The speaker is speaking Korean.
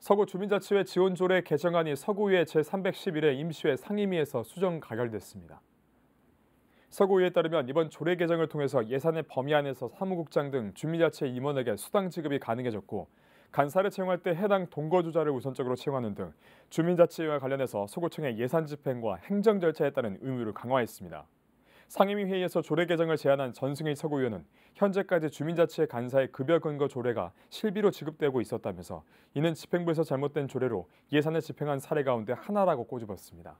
서구 주민자치회 지원조례 개정안이 서구의회 제311회 임시회 상임위에서 수정 가결됐습니다. 서구의회에 따르면 이번 조례 개정을 통해서 예산의 범위 안에서 사무국장 등 주민자치회 임원에게 수당 지급이 가능해졌고 간사를 채용할 때 해당 동거 조자를 우선적으로 채용하는 등 주민자치회와 관련해서 서구청의 예산 집행과 행정 절차에 따른 의무를 강화했습니다. 상임위 회의에서 조례 개정을 제안한 전승희 서구의원은 현재까지 주민자치회 간사의 급여 근거 조례가 실비로 지급되고 있었다면서 이는 집행부에서 잘못된 조례로 예산을 집행한 사례 가운데 하나라고 꼬집었습니다.